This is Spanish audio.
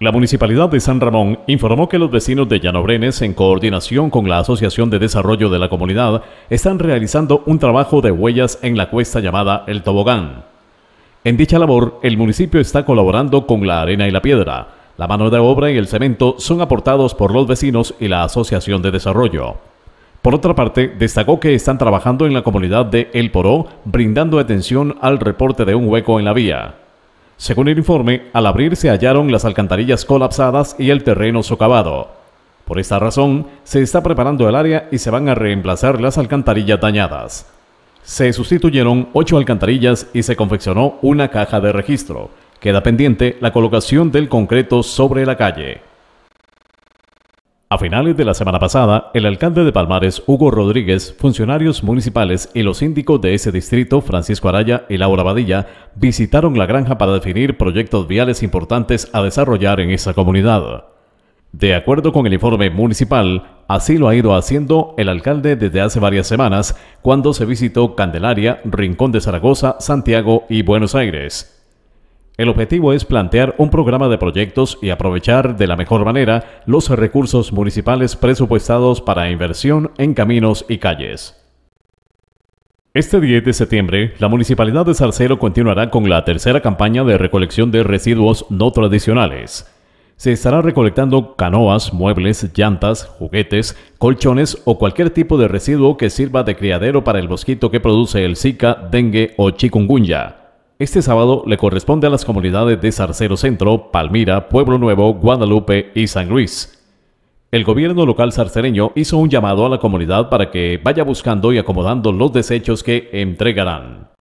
La Municipalidad de San Ramón informó que los vecinos de Llanobrenes, en coordinación con la Asociación de Desarrollo de la Comunidad, están realizando un trabajo de huellas en la cuesta llamada El Tobogán. En dicha labor, el municipio está colaborando con la arena y la piedra. La mano de obra y el cemento son aportados por los vecinos y la Asociación de Desarrollo. Por otra parte, destacó que están trabajando en la comunidad de El Poró, brindando atención al reporte de un hueco en la vía. Según el informe, al abrir se hallaron las alcantarillas colapsadas y el terreno socavado. Por esta razón, se está preparando el área y se van a reemplazar las alcantarillas dañadas. Se sustituyeron ocho alcantarillas y se confeccionó una caja de registro. Queda pendiente la colocación del concreto sobre la calle. A finales de la semana pasada, el alcalde de Palmares, Hugo Rodríguez, funcionarios municipales y los síndicos de ese distrito, Francisco Araya y Laura Badilla, visitaron la granja para definir proyectos viales importantes a desarrollar en esa comunidad. De acuerdo con el informe municipal, así lo ha ido haciendo el alcalde desde hace varias semanas, cuando se visitó Candelaria, Rincón de Zaragoza, Santiago y Buenos Aires. El objetivo es plantear un programa de proyectos y aprovechar de la mejor manera los recursos municipales presupuestados para inversión en caminos y calles. Este 10 de septiembre, la Municipalidad de Salcero continuará con la tercera campaña de recolección de residuos no tradicionales. Se estará recolectando canoas, muebles, llantas, juguetes, colchones o cualquier tipo de residuo que sirva de criadero para el mosquito que produce el Zika, dengue o chikungunya. Este sábado le corresponde a las comunidades de Zarcero Centro, Palmira, Pueblo Nuevo, Guadalupe y San Luis. El gobierno local zarcereño hizo un llamado a la comunidad para que vaya buscando y acomodando los desechos que entregarán.